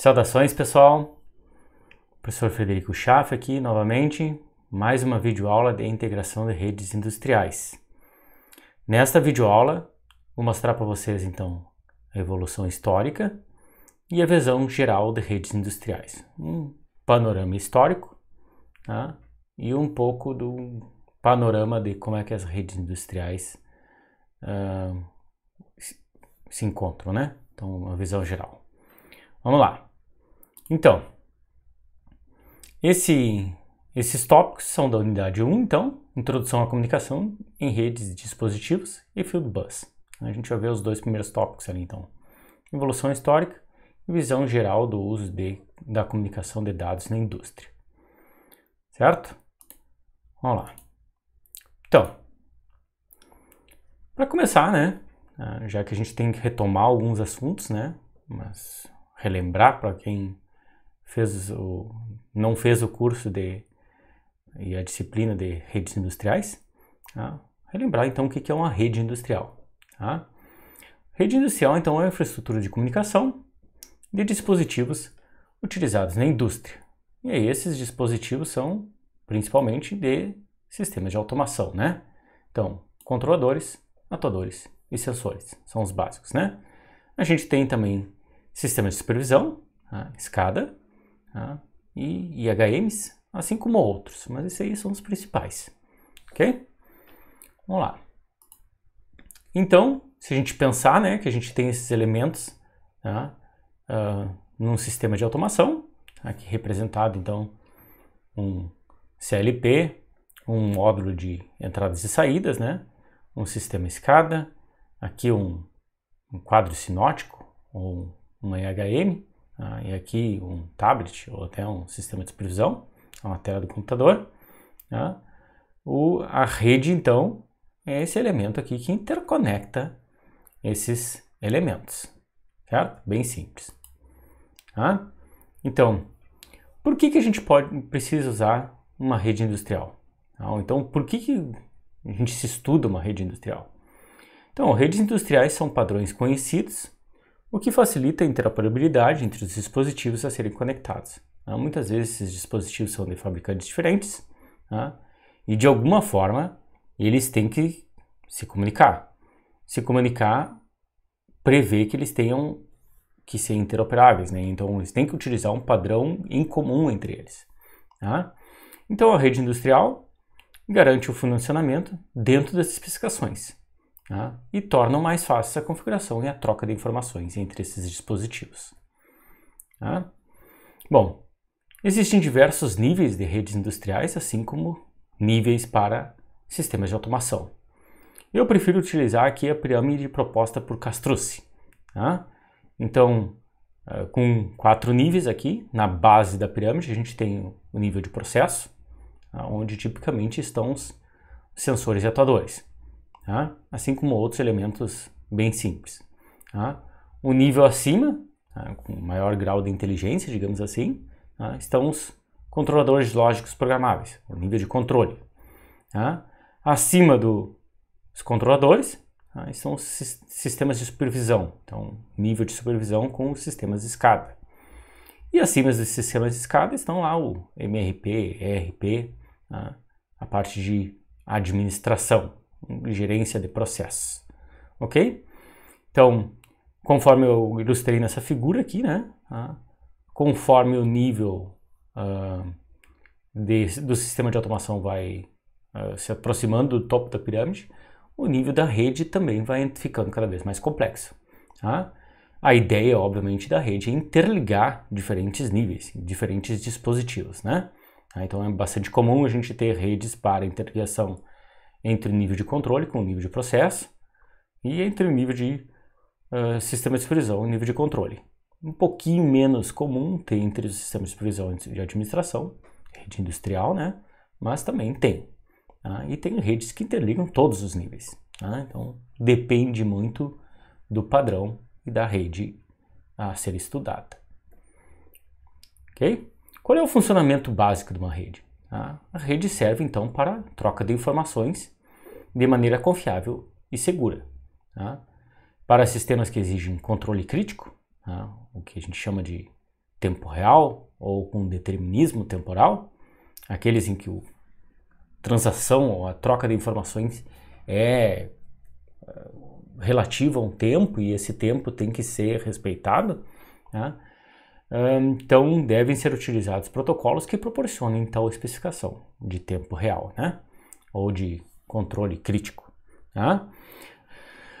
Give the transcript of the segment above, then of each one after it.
Saudações, pessoal. Professor Frederico Schaff aqui novamente, mais uma videoaula de integração de redes industriais. Nesta videoaula, vou mostrar para vocês então a evolução histórica e a visão geral de redes industriais. Um panorama histórico tá? e um pouco do panorama de como é que as redes industriais uh, se encontram, né? Então, uma visão geral. Vamos lá. Então, esse, esses tópicos são da unidade 1, então, introdução à comunicação em redes e dispositivos e field bus. A gente vai ver os dois primeiros tópicos ali, então. Evolução histórica e visão geral do uso de, da comunicação de dados na indústria. Certo? Vamos lá. Então, para começar, né, ah, já que a gente tem que retomar alguns assuntos, né, mas relembrar para quem fez o, não fez o curso de, e a disciplina de redes industriais, tá? relembrar então o que é uma rede industrial. Tá? Rede industrial, então, é a infraestrutura de comunicação de dispositivos utilizados na indústria. E aí, esses dispositivos são principalmente de sistemas de automação, né? Então, controladores, atuadores e sensores são os básicos, né? A gente tem também sistemas de supervisão, né? escada, tá? e IHMs, assim como outros, mas esses aí são os principais, ok? Vamos lá. Então, se a gente pensar né, que a gente tem esses elementos tá? uh, num sistema de automação, aqui representado então um CLP, um módulo de entradas e saídas, né? um sistema escada, aqui um, um quadro sinótico ou uma IHM, ah, e aqui um tablet ou até um sistema de supervisão, uma tela do computador, né? o, a rede então é esse elemento aqui que interconecta esses elementos, certo? Bem simples. Tá? Então, por que, que a gente pode, precisa usar uma rede industrial? Ah, então, por que, que a gente se estuda uma rede industrial? Então, redes industriais são padrões conhecidos o que facilita a interoperabilidade entre os dispositivos a serem conectados. Né? Muitas vezes esses dispositivos são de fabricantes diferentes né? e de alguma forma eles têm que se comunicar. Se comunicar prevê que eles tenham que ser interoperáveis, né? então eles têm que utilizar um padrão em comum entre eles. Né? Então a rede industrial garante o funcionamento dentro das especificações né? e tornam mais fácil a configuração e a troca de informações entre esses dispositivos. Né? Bom, existem diversos níveis de redes industriais, assim como níveis para sistemas de automação. Eu prefiro utilizar aqui a pirâmide proposta por Castrucci. Né? Então, eh, com quatro níveis aqui, na base da pirâmide a gente tem o nível de processo, né, onde tipicamente estão os sensores e atuadores tá? assim como outros elementos bem simples. Tá? O nível acima, tá? com maior grau de inteligência, digamos assim, tá? estão os controladores lógicos programáveis, o nível de controle. Tá? Acima dos do, controladores tá? estão os sistemas de supervisão, então nível de supervisão com os sistemas de escada. E acima dos sistemas de escada estão lá o MRP, ERP, tá? a parte de administração, gerência de processos, ok? Então, conforme eu ilustrei nessa figura aqui, né? Ah, conforme o nível ah, de, do sistema de automação vai ah, se aproximando do topo da pirâmide, o nível da rede também vai ficando cada vez mais complexo. Tá? A ideia, obviamente, da rede é interligar diferentes níveis, diferentes dispositivos, né? Então é bastante comum a gente ter redes para interligação entre nível de controle com nível de processo e entre o nível de uh, sistema de supervisão e nível de controle. Um pouquinho menos comum tem entre os sistemas de supervisão e administração, rede industrial, né? Mas também tem. Tá? E tem redes que interligam todos os níveis. Tá? Então depende muito do padrão e da rede a ser estudada. Ok? Qual é o funcionamento básico de uma rede? Ah, a rede serve então para troca de informações de maneira confiável e segura. Tá? Para sistemas que exigem controle crítico, tá? o que a gente chama de tempo real ou com determinismo temporal, aqueles em que a transação ou a troca de informações é eh, relativa a um tempo e esse tempo tem que ser respeitado, tá? Então, devem ser utilizados protocolos que proporcionem tal especificação de tempo real, né? Ou de controle crítico. Tá?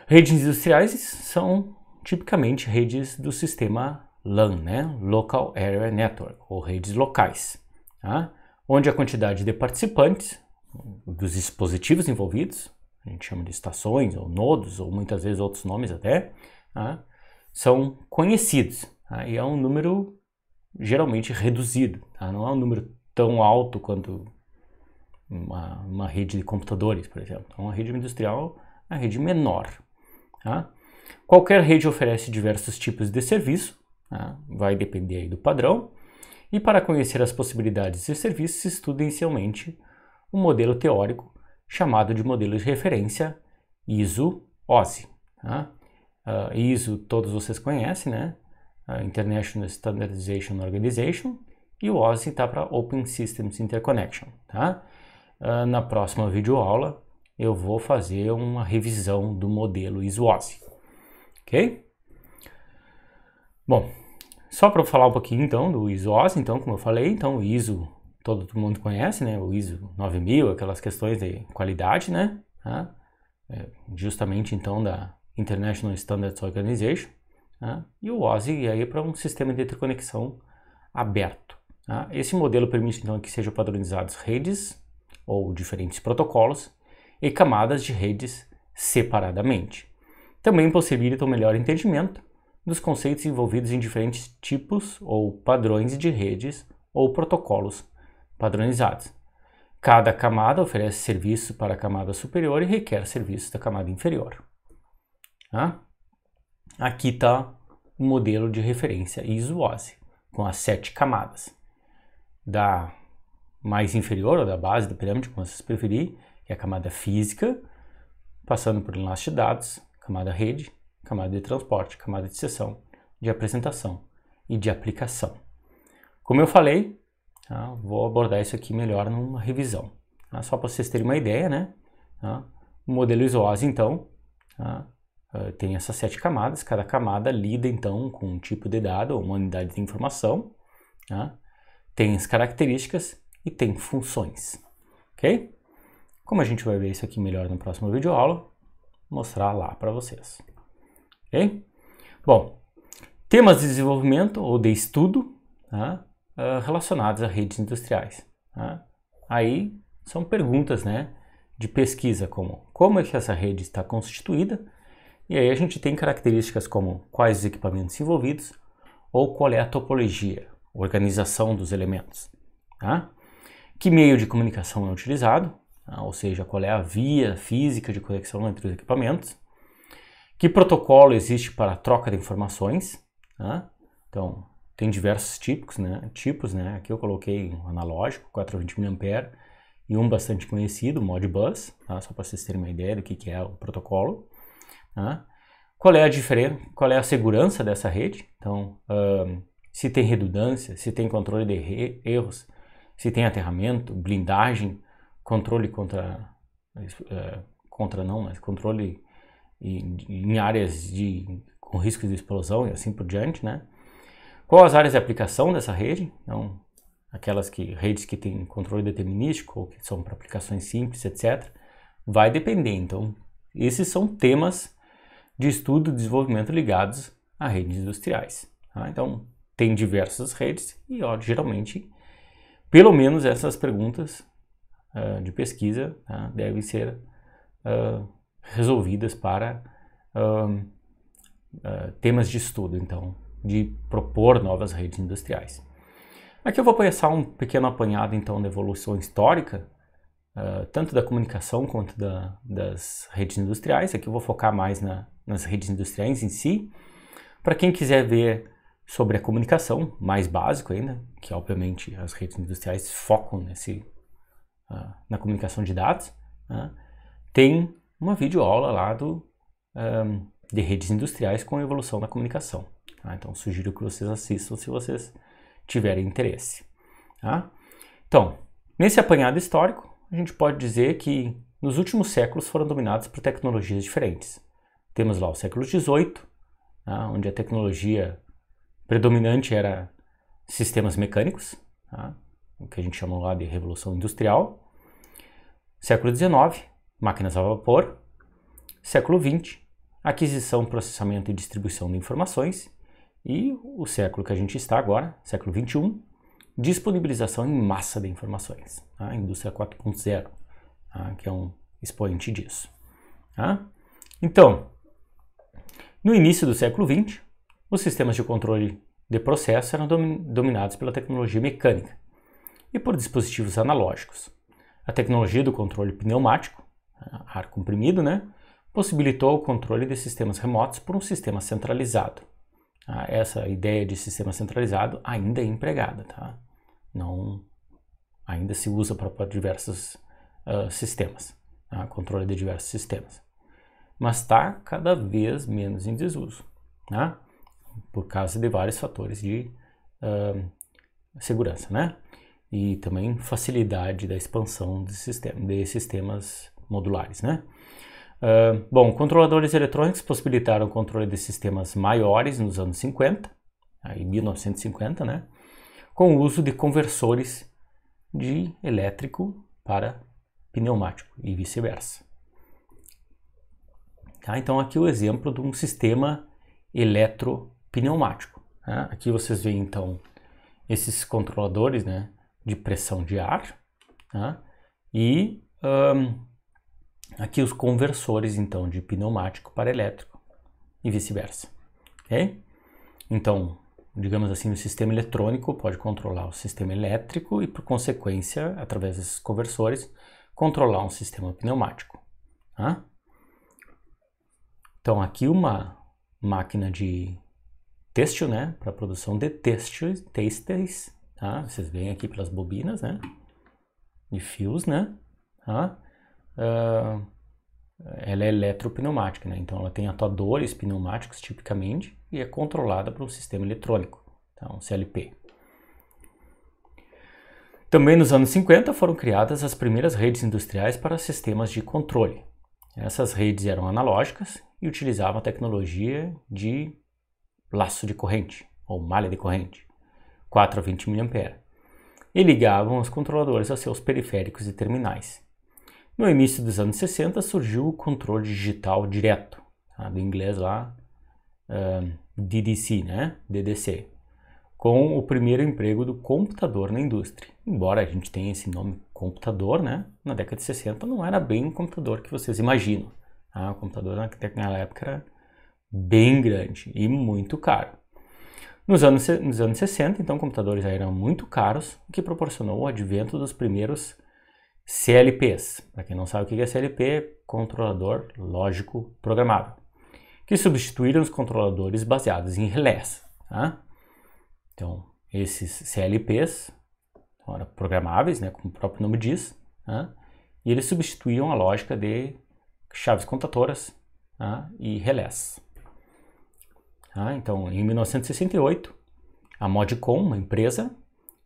Redes industriais são tipicamente redes do sistema LAN, né? Local Area Network, ou redes locais, tá? onde a quantidade de participantes dos dispositivos envolvidos, a gente chama de estações ou nodos, ou muitas vezes outros nomes até, tá? são conhecidos. Tá? E é um número geralmente reduzido, tá? não é um número tão alto quanto uma, uma rede de computadores, por exemplo. Então, uma rede industrial é uma rede menor. Tá? Qualquer rede oferece diversos tipos de serviço, tá? vai depender do padrão. E para conhecer as possibilidades de serviços, estuda inicialmente um modelo teórico chamado de modelo de referência ISO-OSI. Tá? Uh, ISO todos vocês conhecem, né? International Standardization Organization, e o OSI está para Open Systems Interconnection. Tá? Uh, na próxima videoaula eu vou fazer uma revisão do modelo ISO-OSI. Ok? Bom, só para falar um pouquinho então do ISO-OSI, então, como eu falei, então o ISO todo mundo conhece, né? O ISO 9000, aquelas questões de qualidade, né? Tá? É, justamente então da International Standards Organization né? e o OSI é aí para um sistema de interconexão aberto. Né? Esse modelo permite então que sejam padronizados redes ou diferentes protocolos e camadas de redes separadamente. Também possibilita um melhor entendimento dos conceitos envolvidos em diferentes tipos ou padrões de redes ou protocolos padronizados. Cada camada oferece serviço para a camada superior e requer serviço da camada inferior. Ah? Aqui está o modelo de referência isoase, com as sete camadas. Da mais inferior, ou da base da pirâmide, como vocês preferirem, que é a camada física, passando por enlace de dados, camada rede, camada de transporte, camada de sessão, de apresentação e de aplicação. Como eu falei, tá? vou abordar isso aqui melhor numa revisão. Tá? Só para vocês terem uma ideia, né? Tá? O modelo isoase, então, tá, ah, tem essas sete camadas, cada camada lida então com um tipo de dado ou uma unidade de informação, né? tem as características e tem funções, ok? Como a gente vai ver isso aqui melhor no próximo vídeo aula, mostrar lá para vocês, ok? Bom, temas de desenvolvimento ou de estudo né? uh, relacionados a redes industriais. Né? Aí são perguntas, né? De pesquisa como como é que essa rede está constituída, e aí a gente tem características como quais os equipamentos envolvidos ou qual é a topologia, organização dos elementos. Tá? Que meio de comunicação é utilizado, tá? ou seja, qual é a via física de conexão entre os equipamentos. Que protocolo existe para a troca de informações. Tá? Então, tem diversos tipos, né? tipos né? aqui eu coloquei um analógico, 420 mAh, e um bastante conhecido, Modbus, tá? só para vocês terem uma ideia do que é o protocolo. Né? Qual é a diferença? Qual é a segurança dessa rede? Então, se tem redundância, se tem controle de erros, se tem aterramento, blindagem, controle contra uh, contra não, mas controle em, em áreas de com risco de explosão e assim por diante, né? Qual as áreas de aplicação dessa rede? Então, aquelas que redes que têm controle determinístico ou que são para aplicações simples, etc. Vai depender. Então, esses são temas de estudo e desenvolvimento ligados a redes industriais. Tá? Então, tem diversas redes e, ó, geralmente, pelo menos essas perguntas uh, de pesquisa tá? devem ser uh, resolvidas para uh, temas de estudo, então, de propor novas redes industriais. Aqui eu vou passar um pequeno apanhado, então, da evolução histórica, tanto da comunicação quanto da, das redes industriais. Aqui eu vou focar mais na, nas redes industriais em si. Para quem quiser ver sobre a comunicação, mais básico ainda, que obviamente as redes industriais focam nesse, uh, na comunicação de dados, uh, tem uma videoaula lá do, um, de redes industriais com a evolução da comunicação. Tá? Então sugiro que vocês assistam se vocês tiverem interesse. Tá? Então, nesse apanhado histórico, a gente pode dizer que nos últimos séculos foram dominados por tecnologias diferentes. Temos lá o século XVIII, tá? onde a tecnologia predominante era sistemas mecânicos, tá? o que a gente chama lá de Revolução Industrial. Século XIX, máquinas a vapor. Século XX, aquisição, processamento e distribuição de informações. E o século que a gente está agora, século XXI, disponibilização em massa de informações, tá? a indústria 4.0, que é um expoente disso. Então, no início do século XX, os sistemas de controle de processo eram dominados pela tecnologia mecânica e por dispositivos analógicos. A tecnologia do controle pneumático, ar comprimido, né, possibilitou o controle de sistemas remotos por um sistema centralizado. Ah, essa ideia de sistema centralizado ainda é empregada, tá? Não, ainda se usa para diversos uh, sistemas, tá? controle de diversos sistemas mas está cada vez menos em desuso, né? por causa de vários fatores de uh, segurança, né? E também facilidade da expansão de, sistema, de sistemas modulares, né? Uh, bom, controladores eletrônicos possibilitaram o controle de sistemas maiores nos anos 50, aí 1950, né? Com o uso de conversores de elétrico para pneumático e vice-versa. Tá? Então aqui o exemplo de um sistema eletropneumático. Tá? Aqui vocês veem então esses controladores né, de pressão de ar tá? e um, aqui os conversores então de pneumático para elétrico e vice-versa. Okay? Então, digamos assim, o sistema eletrônico pode controlar o sistema elétrico e, por consequência, através desses conversores, controlar um sistema pneumático. Tá? Então aqui uma máquina de têxtil, né, para produção de têxteis, têxteis, tá? Vocês veem aqui pelas bobinas, né, de fios, né, tá? Uh, ela é eletropneumática, né? Então ela tem atuadores pneumáticos tipicamente e é controlada por um sistema eletrônico, tá? um CLP. Também nos anos 50 foram criadas as primeiras redes industriais para sistemas de controle. Essas redes eram analógicas e utilizavam a tecnologia de laço de corrente ou malha de corrente, 4 a 20 mA, e ligavam os controladores a seus periféricos e terminais. No início dos anos 60 surgiu o controle digital direto, tá? do inglês lá, DDC, né? DDC, com o primeiro emprego do computador na indústria. Embora a gente tenha esse nome computador, né? Na década de 60 não era bem o computador que vocês imaginam. Ah, o computador naquela época era bem grande e muito caro. Nos anos, nos anos 60, então, computadores já eram muito caros, o que proporcionou o advento dos primeiros CLPs. Para quem não sabe o que é CLP, controlador lógico programável, que substituíram os controladores baseados em relés. Tá? Então, esses CLPs então, eram programáveis, né, como o próprio nome diz, tá? e eles substituíam a lógica de chaves contadoras tá? e relés. Tá? então, em 1968, a Modicon, uma empresa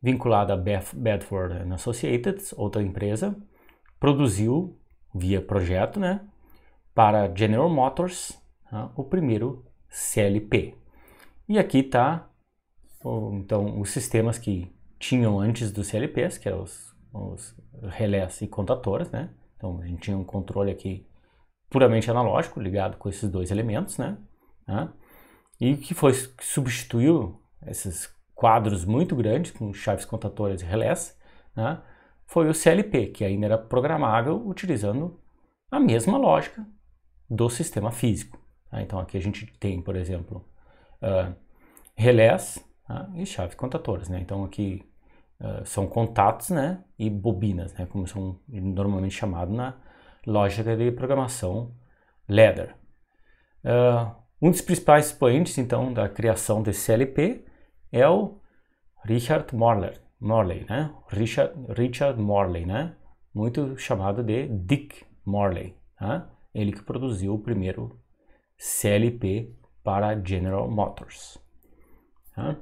vinculada a Bedford Associated, outra empresa, produziu via projeto, né, para General Motors, tá? o primeiro CLP. E aqui está então os sistemas que tinham antes dos CLPs, que eram os, os relés e contatoras, né? Então a gente tinha um controle aqui puramente analógico, ligado com esses dois elementos, né? E que foi que substituiu esses quadros muito grandes, com chaves contatórias e relés, né? foi o CLP, que ainda era programável utilizando a mesma lógica do sistema físico. Tá? Então aqui a gente tem, por exemplo, uh, relés e chaves contatórias. Né? Então aqui uh, são contatos né? e bobinas, né? como são normalmente chamados na, lógica de programação Ladder. Uh, um dos principais expoentes, então, da criação de CLP é o Richard Morley, Morley né? Richard, Richard Morley, né? Muito chamado de Dick Morley, né? Ele que produziu o primeiro CLP para General Motors. Né?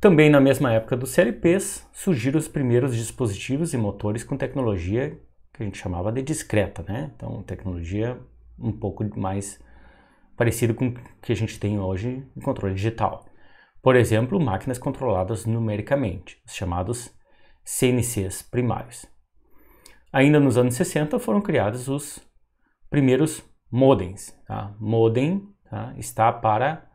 Também na mesma época dos CLPs, surgiram os primeiros dispositivos e motores com tecnologia que a gente chamava de discreta, né? Então, tecnologia um pouco mais parecida com o que a gente tem hoje em controle digital. Por exemplo, máquinas controladas numericamente, os chamados CNCs primários. Ainda nos anos 60 foram criados os primeiros modems. Tá? Modem tá? está para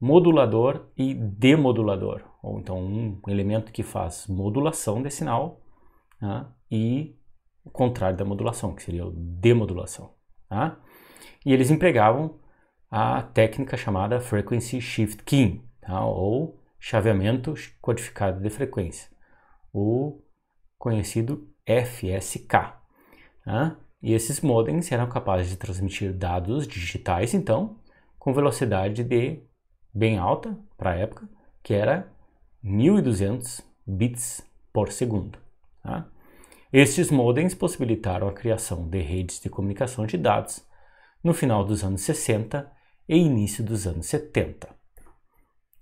modulador e demodulador, ou então um elemento que faz modulação de sinal tá? e o contrário da modulação, que seria a demodulação. Tá? E eles empregavam a técnica chamada Frequency Shift Keying, tá? ou chaveamento codificado de frequência, o conhecido FSK. Tá? E esses modems eram capazes de transmitir dados digitais, então, com velocidade de bem alta para a época, que era 1200 bits por segundo. Tá? Estes modems possibilitaram a criação de redes de comunicação de dados no final dos anos 60 e início dos anos 70.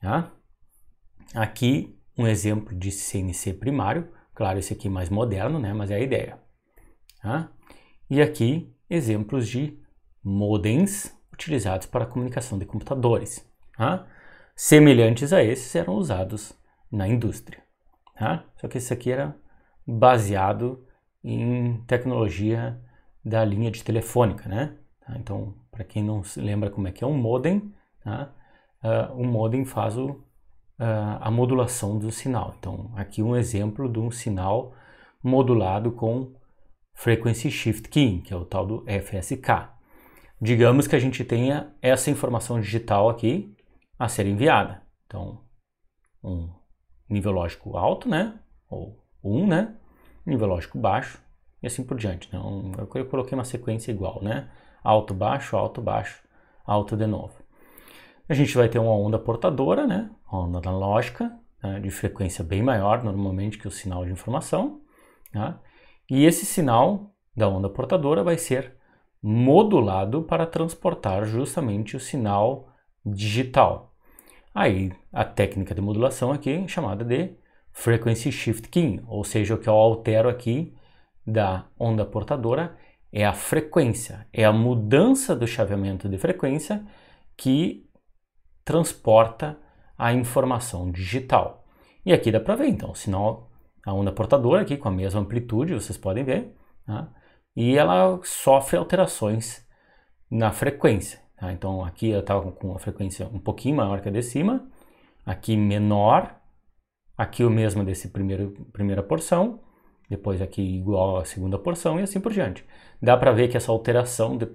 Tá? Aqui um exemplo de CNC primário, claro, esse aqui é mais moderno, né? mas é a ideia. Tá? E aqui exemplos de modems utilizados para a comunicação de computadores. Tá? Semelhantes a esses eram usados na indústria. Tá? Só que esse aqui era baseado em tecnologia da linha de telefônica, né? Tá, então, para quem não se lembra como é que é um modem, tá? uh, ah, o modem faz o, uh, a modulação do sinal. Então, aqui um exemplo de um sinal modulado com Frequency Shift Keying, que é o tal do FSK. Digamos que a gente tenha essa informação digital aqui a ser enviada. Então, um nível lógico alto, né? Ou 1, um, né? nível lógico baixo e assim por diante. Né? eu coloquei uma sequência igual, né? Alto, baixo, alto, baixo, alto de novo. A gente vai ter uma onda portadora, né? Uma onda analógica, né? de frequência bem maior normalmente que o sinal de informação. Né? E esse sinal da onda portadora vai ser modulado para transportar justamente o sinal digital. Aí a técnica de modulação aqui chamada de Frequency Shift Keying, ou seja, o que eu altero aqui da onda portadora é a frequência, é a mudança do chaveamento de frequência que transporta a informação digital. E aqui dá para ver, então, o sinal, a onda portadora aqui com a mesma amplitude, vocês podem ver, tá? e ela sofre alterações na frequência. Tá? Então aqui eu estava com a frequência um pouquinho maior que a de cima, aqui menor, Aqui o mesmo desse primeiro, primeira porção, depois aqui igual à segunda porção e assim por diante. Dá para ver que essa alteração de,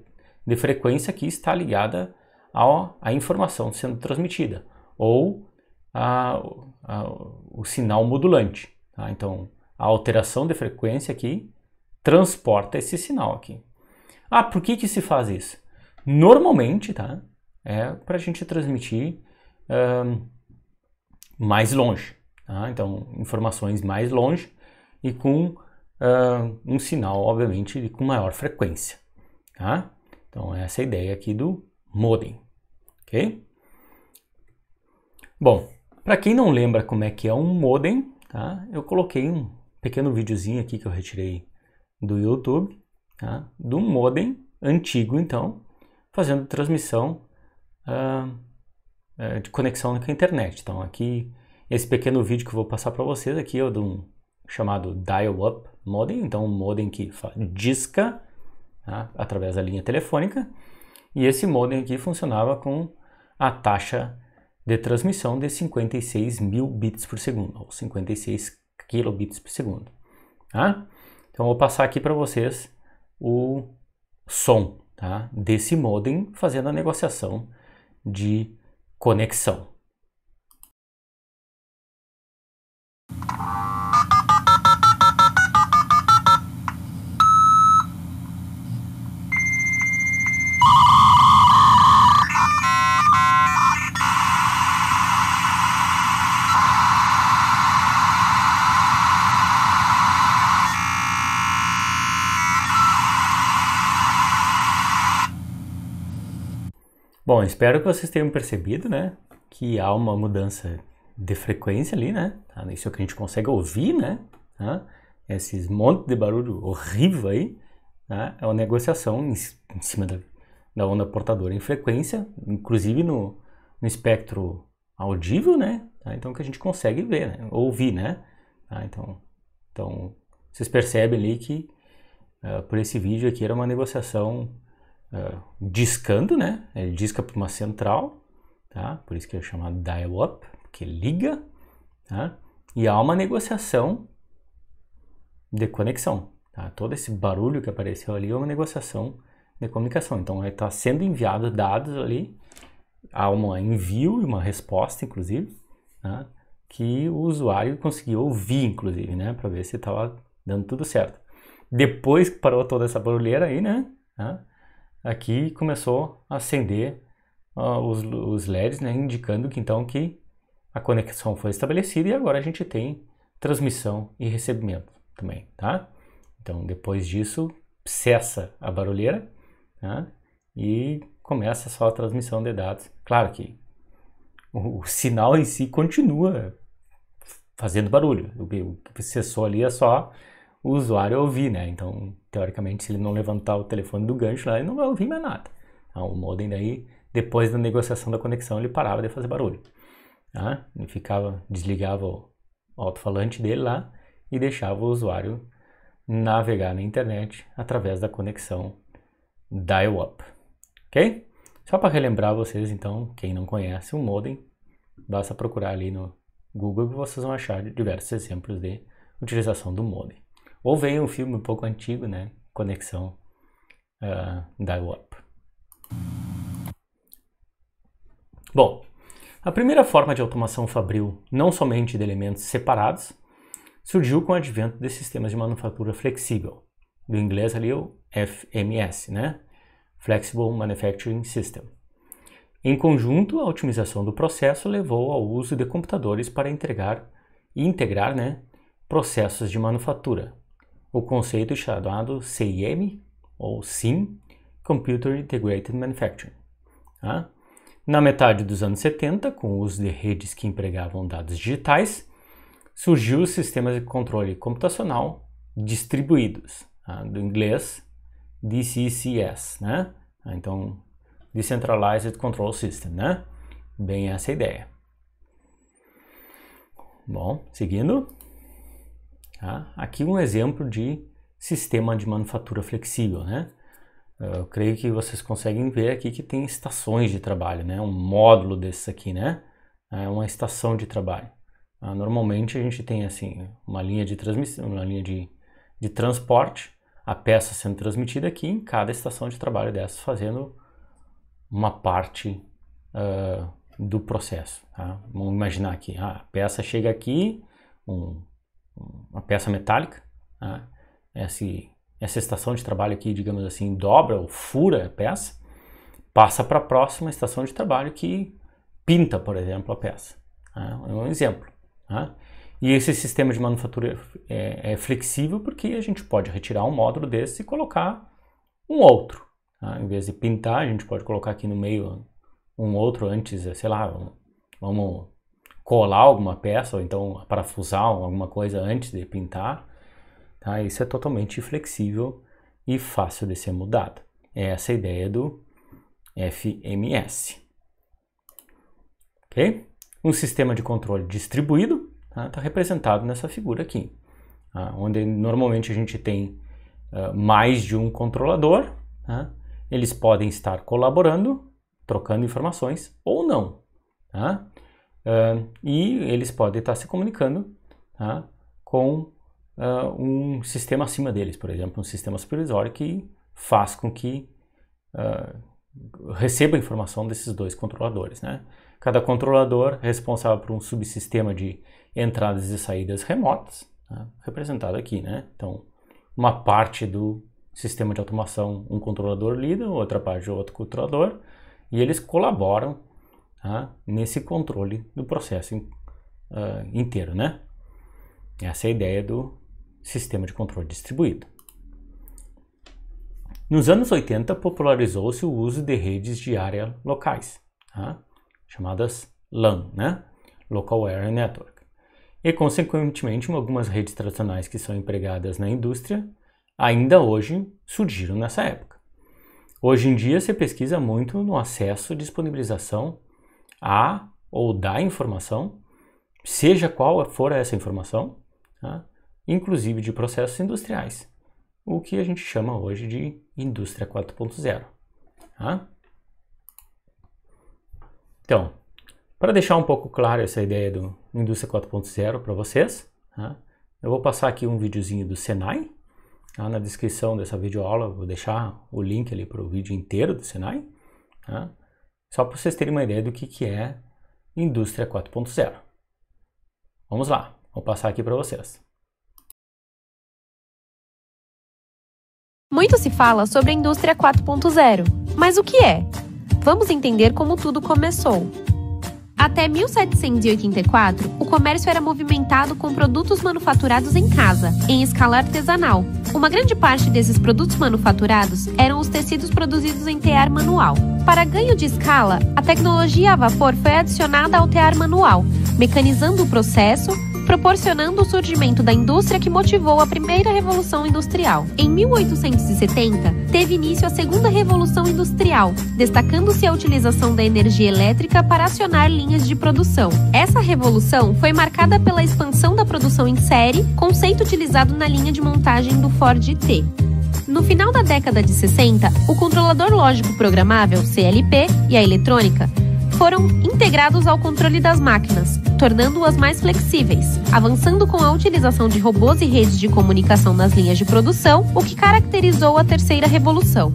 de frequência aqui está ligada ao, à informação sendo transmitida ou a, a, o sinal modulante. Tá? Então, a alteração de frequência aqui transporta esse sinal aqui. Ah, por que, que se faz isso? Normalmente, tá? É para a gente transmitir um, mais longe. Tá? Então, informações mais longe e com uh, um sinal, obviamente, com maior frequência. Tá? Então, essa é a ideia aqui do modem. Ok? Bom, para quem não lembra como é que é um modem, tá? eu coloquei um pequeno videozinho aqui que eu retirei do YouTube, tá? do modem antigo, então, fazendo transmissão uh, de conexão com a internet. Então, aqui esse pequeno vídeo que eu vou passar para vocês aqui é de um chamado dial-up modem, então um modem que disca tá? através da linha telefônica. E esse modem aqui funcionava com a taxa de transmissão de 56 mil bits por segundo, ou 56 kilobits por segundo. Tá? Então eu vou passar aqui para vocês o som tá? desse modem fazendo a negociação de conexão. Bom, espero que vocês tenham percebido, né, que há uma mudança de frequência ali, né? Tá, isso é que a gente consegue ouvir, né? Tá, esses monte de barulho horrível aí, tá, é uma negociação em, cima da, da, onda portadora em frequência, inclusive no, no espectro audível, né? Então que a gente consegue ver, né? ouvir, né? Então, então vocês percebem ali que uh, por esse vídeo aqui era uma negociação é, discando, né? Ele disca para uma central, tá? Por isso que é chamado dial-up, porque liga, tá? E há uma negociação de conexão, tá? Todo esse barulho que apareceu ali é uma negociação de comunicação. Então, está é, sendo enviado dados ali, há um envio e uma resposta, inclusive, né? que o usuário conseguiu ouvir, inclusive, né? Para ver se estava dando tudo certo. Depois que parou toda essa barulheira aí, né? né? aqui começou a acender uh, os, os, LEDs, né, indicando que então que a conexão foi estabelecida e agora a gente tem transmissão e recebimento também, tá? Então depois disso cessa a barulheira né, e começa só a transmissão de dados. Claro que o, o sinal em si continua fazendo barulho. O, o cessou ali é só o usuário ouvir, né? Então, teoricamente, se ele não levantar o telefone do gancho, ele não vai ouvir mais nada. Então, o modem daí, depois da negociação da conexão, ele parava de fazer barulho. Tá? Ele ficava, desligava o alto-falante dele lá e deixava o usuário navegar na internet através da conexão dial-up, ok? Só para relembrar vocês, então, quem não conhece o modem, basta procurar ali no Google que vocês vão achar diversos exemplos de utilização do modem. Ou vem um filme um pouco antigo, né? Conexão uh, da UAP. Bom, a primeira forma de automação fabril, não somente de elementos separados, surgiu com o advento de sistemas de manufatura flexível. Do inglês ali o FMS, né? Flexible Manufacturing System. Em conjunto, a otimização do processo levou ao uso de computadores para entregar e integrar né, processos de manufatura, o conceito é chamado CIM, ou SIM, Computer Integrated Manufacturing. Tá? Na metade dos anos 70, com o uso de redes que empregavam dados digitais, surgiu os sistemas de controle computacional distribuídos, tá? do inglês DCCS, né? Então, Decentralized Control System, né? Bem essa ideia. Bom, seguindo. Tá? Aqui um exemplo de sistema de manufatura flexível, né? Eu creio que vocês conseguem ver aqui que tem estações de trabalho, né? Um módulo desses aqui, né? É uma estação de trabalho. Ah, normalmente a gente tem assim uma linha de transmissão, uma linha de, de transporte, a peça sendo transmitida aqui em cada estação de trabalho dessa, fazendo uma parte uh, do processo. Tá? Vamos imaginar aqui, ah, a peça chega aqui, um uma peça metálica. Né? Essa, essa estação de trabalho aqui, digamos assim, dobra ou fura a peça, passa para a próxima estação de trabalho que pinta, por exemplo, a peça. Né? É um exemplo. Né? E esse sistema de manufatura é, é, flexível porque a gente pode retirar um módulo desse e colocar um outro. Né? Em vez de pintar, a gente pode colocar aqui no meio um outro antes, sei lá, vamos colar alguma peça ou então parafusar alguma coisa antes de pintar, tá? Isso é totalmente flexível e fácil de ser mudado. É essa é a ideia do FMS. Um sistema de controle distribuído está tá representado nessa figura aqui, tá? onde normalmente a gente tem uh, mais de um controlador. Tá? Eles podem estar colaborando, trocando informações ou não. Tá? Uh, e eles podem estar se comunicando tá, com uh, um sistema acima deles, por exemplo, um sistema supervisório que faz com que uh, receba informação desses dois controladores. Né? Cada controlador é responsável por um subsistema de entradas e saídas remotas, tá, representado aqui. Né? Então, uma parte do sistema de automação um controlador lida, outra parte é outro controlador, e eles colaboram né, nesse controle do processo uh, inteiro, né? Essa é a ideia do sistema de controle distribuído. Nos anos 80, popularizou-se o uso de redes de área locais, tá? chamadas LAN, né? Local Area Network e, consequentemente, algumas redes tradicionais que são empregadas na indústria ainda hoje surgiram nessa época. Hoje em dia se pesquisa muito no acesso, disponibilização a ou da informação, seja qual for essa informação, tá? inclusive de processos industriais, o que a gente chama hoje de indústria 4.0. Tá? Então, para deixar um pouco claro essa ideia do indústria 4.0 para vocês, tá? eu vou passar aqui um videozinho do Senai. Tá? Na descrição dessa videoaula vou deixar o link ali para o vídeo inteiro do Senai. Tá? Só para vocês terem uma ideia do que, que é indústria 4.0. Vamos lá, vou passar aqui para vocês. Muito se fala sobre a indústria 4.0, mas o que é? Vamos entender como tudo começou. Até 1784, o comércio era movimentado com produtos manufaturados em casa, em escala artesanal. Uma grande parte desses produtos manufaturados eram os tecidos produzidos em tear manual. Para ganho de escala, a tecnologia a vapor foi adicionada ao tear manual, mecanizando o processo, proporcionando o surgimento da indústria que motivou a primeira revolução industrial. Em 1870, teve início a segunda revolução industrial, destacando-se a utilização da energia elétrica para acionar linhas de produção. Essa revolução foi marcada pela expansão da produção em série, conceito utilizado na linha de montagem do Ford T. No final da década de 60, o controlador lógico programável, CLP, e a eletrônica foram integrados ao controle das máquinas, tornando-as mais flexíveis, avançando com a utilização de robôs e redes de comunicação nas linhas de produção, o que caracterizou a terceira revolução.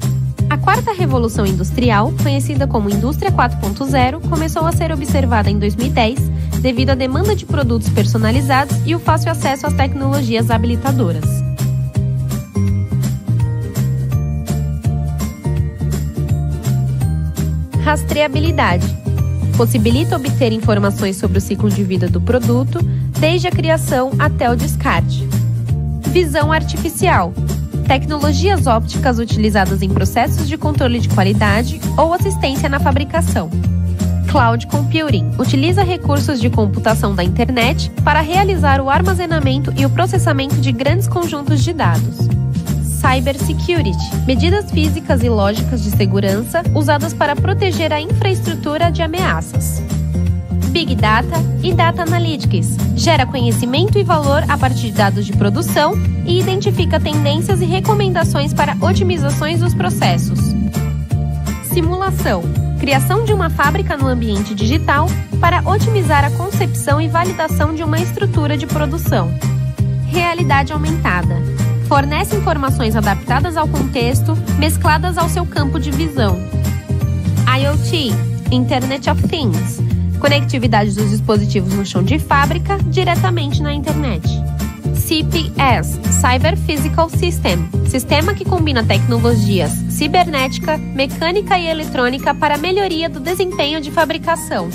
A quarta revolução industrial, conhecida como Indústria 4.0, começou a ser observada em 2010 devido à demanda de produtos personalizados e o fácil acesso às tecnologias habilitadoras. Rastreabilidade possibilita obter informações sobre o ciclo de vida do produto, desde a criação até o descarte. Visão artificial tecnologias ópticas utilizadas em processos de controle de qualidade ou assistência na fabricação. Cloud Computing utiliza recursos de computação da internet para realizar o armazenamento e o processamento de grandes conjuntos de dados cybersecurity, medidas físicas e lógicas de segurança usadas para proteger a infraestrutura de ameaças. Big Data e Data Analytics. Gera conhecimento e valor a partir de dados de produção e identifica tendências e recomendações para otimizações dos processos. Simulação. Criação de uma fábrica no ambiente digital para otimizar a concepção e validação de uma estrutura de produção. Realidade aumentada fornece informações adaptadas ao contexto, mescladas ao seu campo de visão. IoT, Internet of Things, conectividade dos dispositivos no chão de fábrica diretamente na internet. CPS, Cyber Physical System, sistema que combina tecnologias cibernética, mecânica e eletrônica para melhoria do desempenho de fabricação.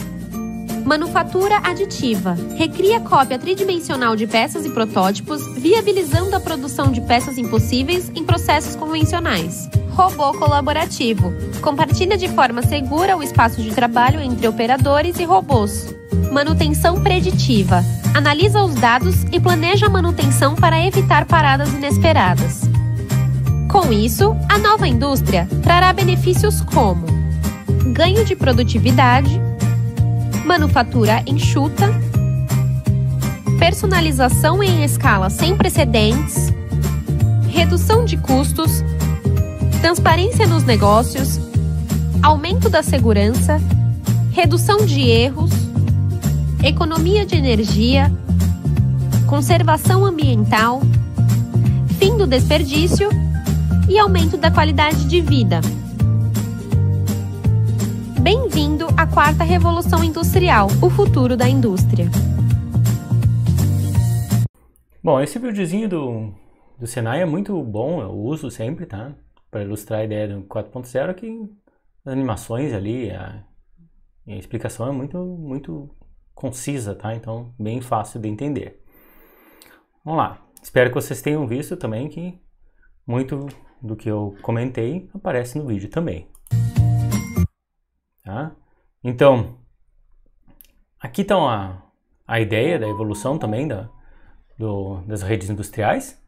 Manufatura aditiva. Recria cópia tridimensional de peças e protótipos, viabilizando a produção de peças impossíveis em processos convencionais. Robô colaborativo. Compartilha de forma segura o espaço de trabalho entre operadores e robôs. Manutenção preditiva. Analisa os dados e planeja a manutenção para evitar paradas inesperadas. Com isso, a nova indústria trará benefícios como ganho de produtividade, manufatura enxuta, personalização em escala sem precedentes, redução de custos, transparência nos negócios, aumento da segurança, redução de erros, economia de energia, conservação ambiental, fim do desperdício e aumento da qualidade de vida. Bem-vindo! quarta revolução industrial, o futuro da indústria. Bom, esse buildzinho do, do Senai é muito bom, eu uso sempre, tá? Para ilustrar a ideia do 4.0 que as animações ali, a, a explicação é muito, muito concisa, tá? Então, bem fácil de entender. Vamos lá. Espero que vocês tenham visto também que muito do que eu comentei aparece no vídeo também. Tá? Então, aqui está a, a ideia da evolução também da, do, das redes industriais.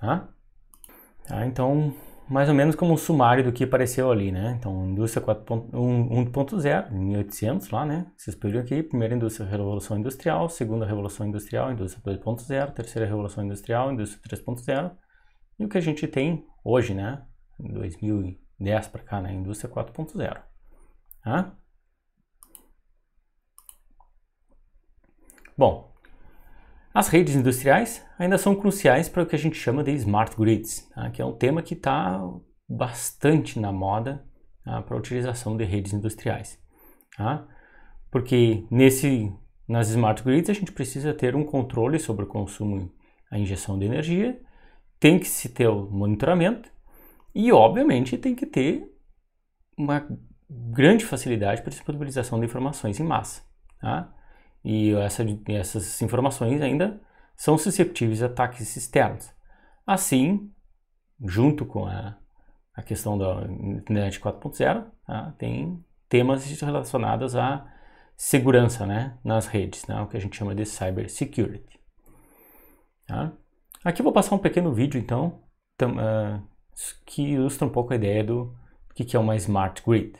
Tá? tá? Então, mais ou menos como um sumário do que apareceu ali, né? Então, indústria 1.0, 1800 lá, né? Vocês viram aqui, primeira indústria, revolução industrial, segunda revolução industrial, indústria 2.0, terceira revolução industrial, indústria 3.0. E o que a gente tem hoje, né? 2010 para cá, né? Indústria 4.0. Tá? Bom, as redes industriais ainda são cruciais para o que a gente chama de smart grids, tá? que é um tema que está bastante na moda tá? para a utilização de redes industriais. Tá? Porque nesse, nas smart grids a gente precisa ter um controle sobre o consumo a injeção de energia, tem que se ter o monitoramento e, obviamente, tem que ter uma grande facilidade para disponibilização de informações em massa. Tá? E essa, essas informações ainda são susceptíveis a ataques externos. Assim, junto com a, a questão da internet 4.0, tá? tem temas relacionados à segurança né? nas redes, né? o que a gente chama de cyber security. Tá? Aqui eu vou passar um pequeno vídeo, então, tam, uh, que ilustra um pouco a ideia do que, que é uma smart grid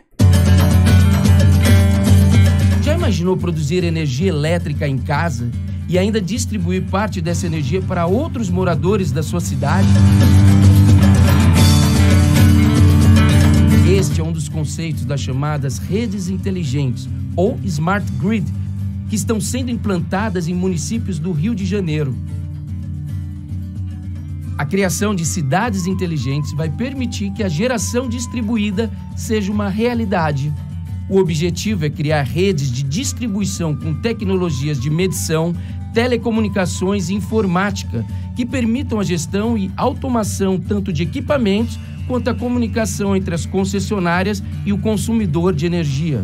imaginou produzir energia elétrica em casa e ainda distribuir parte dessa energia para outros moradores da sua cidade? Este é um dos conceitos das chamadas redes inteligentes ou smart grid, que estão sendo implantadas em municípios do Rio de Janeiro. A criação de cidades inteligentes vai permitir que a geração distribuída seja uma realidade. O objetivo é criar redes de distribuição com tecnologias de medição, telecomunicações e informática que permitam a gestão e automação tanto de equipamentos quanto a comunicação entre as concessionárias e o consumidor de energia.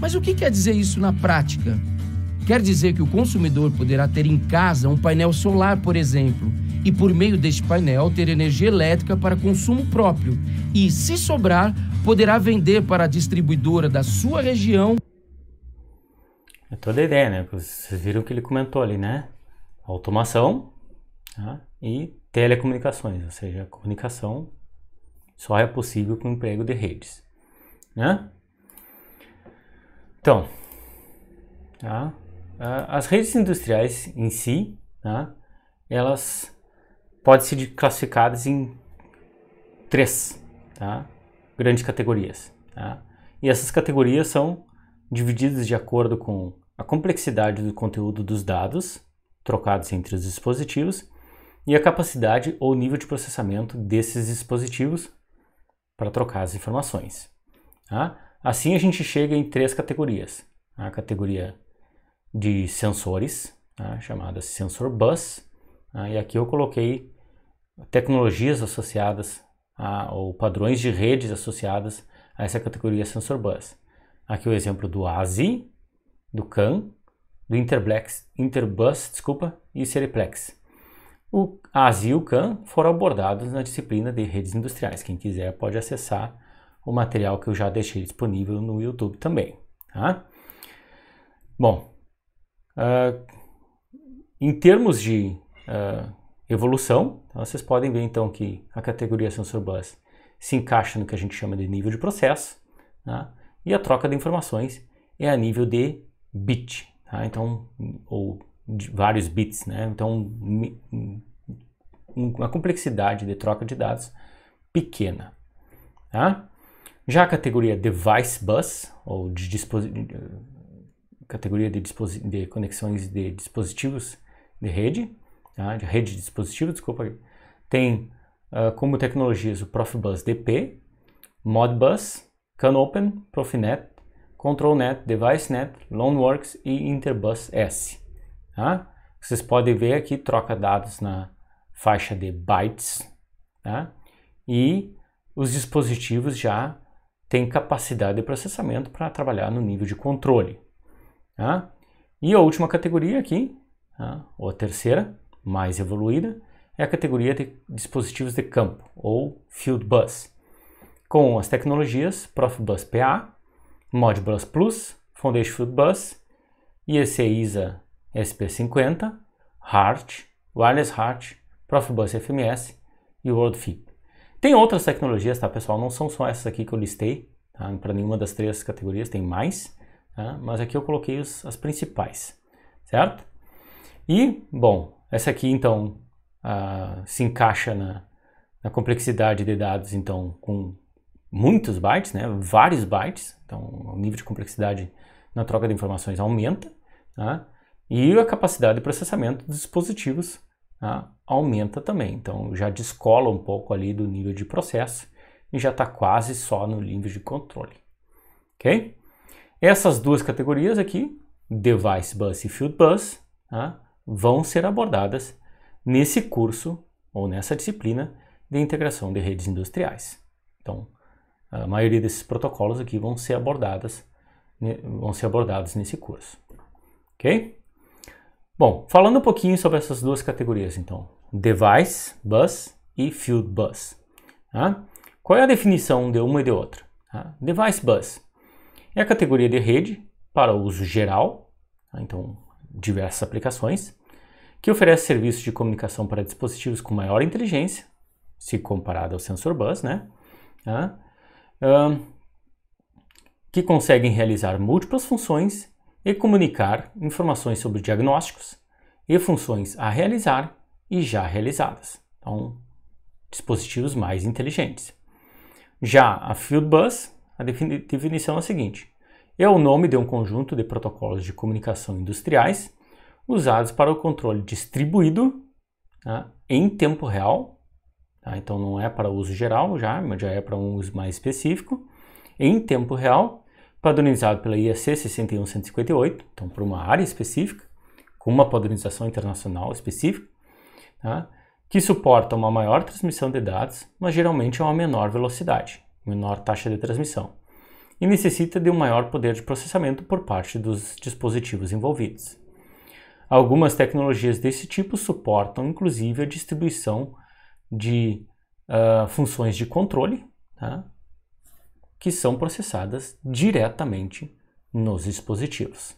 Mas o que quer dizer isso na prática? Quer dizer que o consumidor poderá ter em casa um painel solar, por exemplo, e por meio deste painel ter energia elétrica para consumo próprio e, se sobrar, poderá vender para a distribuidora da sua região. É toda a ideia, né? Vocês viram o que ele comentou ali, né? Automação tá? e telecomunicações, ou seja, a comunicação só é possível com o emprego de redes, né? Então, tá? as redes industriais em si, tá? elas podem ser classificadas em três, tá? grandes categorias. Tá? E essas categorias são divididas de acordo com a complexidade do conteúdo dos dados trocados entre os dispositivos e a capacidade ou nível de processamento desses dispositivos para trocar as informações. Tá? Assim a gente chega em três categorias. A categoria de sensores, tá? chamada Sensor Bus, tá? e aqui eu coloquei tecnologias associadas a, ou padrões de redes associadas a essa categoria sensor bus. Aqui o exemplo do ASI, do CAN, do Interblex, Interbus desculpa, e Seriplex. O ASI e o CAN foram abordados na disciplina de redes industriais. Quem quiser pode acessar o material que eu já deixei disponível no YouTube também. Tá? Bom, uh, em termos de uh, evolução. Então, vocês podem ver então que a categoria sensor bus se encaixa no que a gente chama de nível de processo, né? e a troca de informações é a nível de bit, tá? então ou vários bits, né? Então uma complexidade de troca de dados pequena, tá? Já a categoria device bus ou de categoria de, de conexões de dispositivos de rede tá? de rede de dispositivo, desculpa. Tem uh, como tecnologias o Profbus DP, Modbus, CanOpen, Profinet, ControlNet, DeviceNet, Loanworks e Interbus S. Tá? Vocês podem ver aqui, troca dados na faixa de bytes. Tá? E os dispositivos já têm capacidade de processamento para trabalhar no nível de controle. Tá? E a última categoria aqui, tá? ou a terceira, mais evoluída é a categoria de dispositivos de campo, ou Field Bus, com as tecnologias Profbus PA, Modbus Plus, Foundation Field Bus, IEC ISA SP50, HART, Wireless HART, Profbus FMS e WorldFIP. Tem outras tecnologias, tá pessoal? Não são só essas aqui que eu listei, tá? para nenhuma das três categorias, tem mais, tá? mas aqui eu coloquei os, as principais, certo? E, bom, essa aqui, então, uh, se encaixa na, na, complexidade de dados, então, com muitos bytes, né? Vários bytes. Então, o nível de complexidade na troca de informações aumenta. Tá? E a capacidade de processamento dos dispositivos tá? aumenta também. Então, já descola um pouco ali do nível de processo e já está quase só no nível de controle. Ok? Essas duas categorias aqui, Device Bus e Field Bus, tá? vão ser abordadas nesse curso ou nessa disciplina de integração de redes industriais. Então, a maioria desses protocolos aqui vão ser abordadas vão ser abordados nesse curso. OK? Bom, falando um pouquinho sobre essas duas categorias então, device bus e field bus. Tá? Qual é a definição de uma e de outra? Tá? Device bus é a categoria de rede para uso geral, tá? então diversas aplicações, que oferece serviços de comunicação para dispositivos com maior inteligência, se comparado ao sensor bus, né? que conseguem realizar múltiplas funções e comunicar informações sobre diagnósticos e funções a realizar e já realizadas. Então, dispositivos mais inteligentes. Já a Field Bus, a definição é a seguinte: é o nome de um conjunto de protocolos de comunicação industriais usados para o controle distribuído tá, em tempo real. Tá? Então não é para uso geral já, mas já é para um uso mais específico. Em tempo real, padronizado pela IEC 61158, então para uma área específica, com uma padronização internacional específica, tá? que suporta uma maior transmissão de dados, mas geralmente a é uma menor velocidade, menor taxa de transmissão, e necessita de um maior poder de processamento por parte dos dispositivos envolvidos. Algumas tecnologias desse tipo suportam inclusive a distribuição de uh, funções de controle tá? que são processadas diretamente nos dispositivos.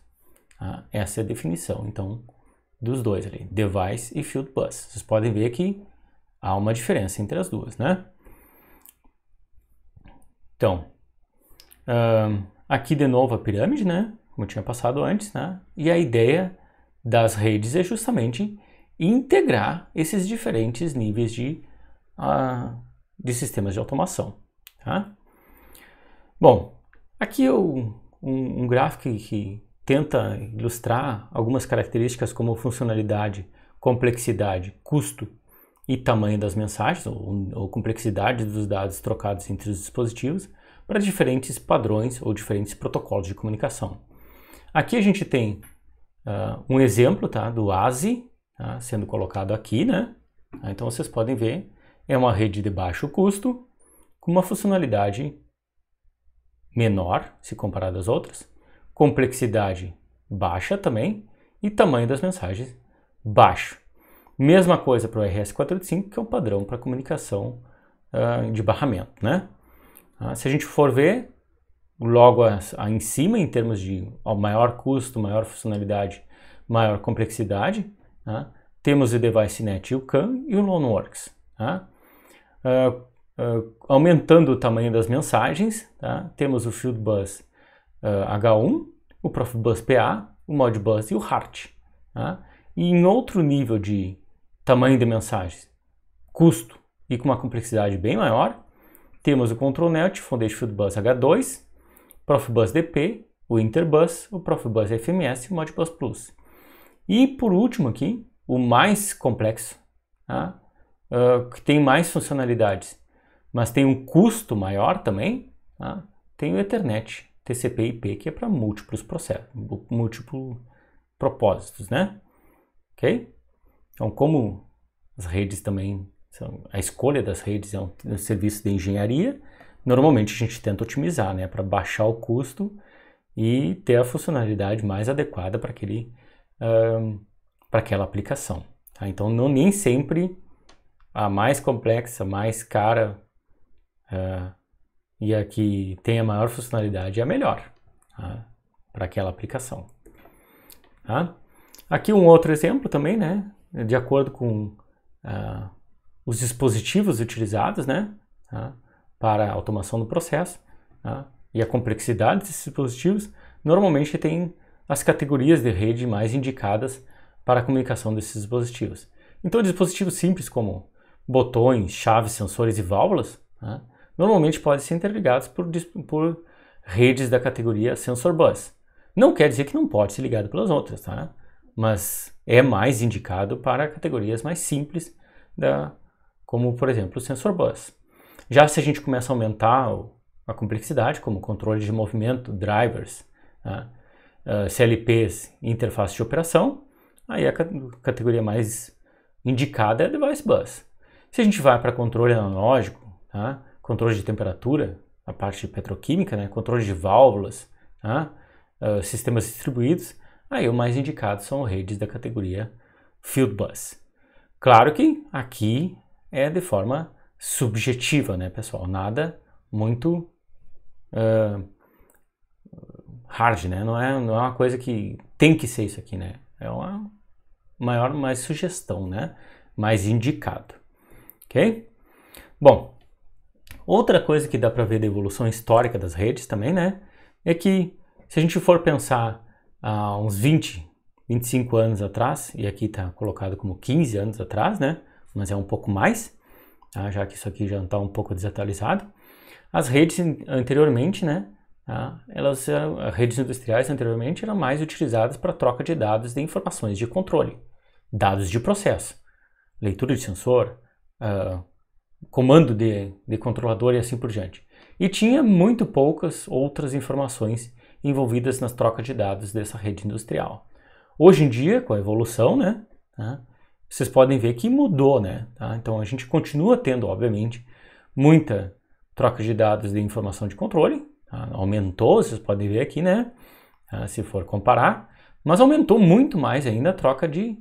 Tá? Essa é a definição, então, dos dois ali, device e field bus. Vocês podem ver que há uma diferença entre as duas, né? Então, uh, aqui de novo a pirâmide, né? Como eu tinha passado antes, né? E a ideia das redes é justamente integrar esses diferentes níveis de, uh, de sistemas de automação. Tá? Bom, aqui eu, um, um gráfico que, tenta ilustrar algumas características como funcionalidade, complexidade, custo e tamanho das mensagens, ou, ou complexidade dos dados trocados entre os dispositivos, para diferentes padrões ou diferentes protocolos de comunicação. Aqui a gente tem uh, um exemplo tá, do ASI tá, sendo colocado aqui, né? Ah, então vocês podem ver, é uma rede de baixo custo, com uma funcionalidade menor se comparado às outras, complexidade baixa também e tamanho das mensagens baixo. Mesma coisa para o RS485, que é o padrão para comunicação uh, de barramento, né? Uh, se a gente for ver, logo a, a, em cima em termos de maior custo, maior funcionalidade, maior complexidade. Tá? Temos o DeviceNet e o CAN e o Loanworks. Tá? Uh, uh, aumentando o tamanho das mensagens, tá? temos o Fieldbus uh, ah, H1, o Profbus PA, o Modbus e o hart tá? E em outro nível de tamanho de mensagens, custo e com uma complexidade bem maior, temos o ControlNet, Foundation Fieldbus H2, Profbus DP, o Interbus, o Profbus FMS e o Modbus Plus. E por último aqui, o mais complexo, tá? uh, que tem mais funcionalidades, mas tem um custo maior também, tá? tem o Ethernet, TCP IP, que é para múltiplos processos, múltiplos propósitos, né? Ok? Então, como as redes também, são, a escolha das redes é um, é um serviço de engenharia, Normalmente a gente tenta otimizar, né, para baixar o custo e ter a funcionalidade mais adequada para aquele uh, para aquela aplicação. Tá? Então não nem sempre a mais complexa, mais cara uh, e a que tem a maior funcionalidade é a melhor tá? para aquela aplicação. Tá? Aqui um outro exemplo também, né? De acordo com uh, os dispositivos utilizados, né? Tá? para a automação do processo né, e a complexidade desses dispositivos, normalmente tem as categorias de rede mais indicadas para a comunicação desses dispositivos. Então, dispositivos simples como botões, chaves, sensores e válvulas, né, normalmente podem ser interligados por, por redes da categoria sensor bus. Não quer dizer que não pode ser ligado pelas outras, tá? mas é mais indicado para categorias mais simples, da, como por exemplo o sensor bus. Já se a gente começa a aumentar a complexidade, como controle de movimento, drivers, né? Eh, CLPs, interface de operação, aí a categoria mais indicada é device bus. Se a gente vai para controle analógico, tá, controle de temperatura, a parte petroquímica, né? controle de válvulas, tá, eh, sistemas distribuídos, aí o mais indicado são redes da categoria Field Bus. Claro que aqui é de forma subjetiva, né, pessoal? Nada muito uh, hard, né? Não é, não é uma coisa que tem que ser isso aqui, né? É uma maior, mais sugestão, né? Mais indicado, ok? Bom, outra coisa que dá para ver da evolução histórica das redes também, né? É que se a gente for pensar há ah, uns 20, 25 anos atrás, e aqui está colocado como 15 anos atrás, né? Mas é um pouco mais tá? já que isso aqui já está um pouco desatualizado. As redes anteriormente, né, tá? elas, eh, as redes industriais anteriormente eram mais utilizadas para troca de dados de informações de controle, dados de processo, leitura de sensor, uh, comando de, de controlador e assim por diante. E tinha muito poucas outras informações envolvidas nas trocas de dados dessa rede industrial. Hoje em dia, com a evolução, né, tá? vocês podem ver que mudou, né? Tá? Então a gente continua tendo, obviamente, muita troca de dados de informação de controle. Tá? Aumentou, vocês podem ver aqui, né? Ah, se for comparar, mas aumentou muito mais ainda a troca de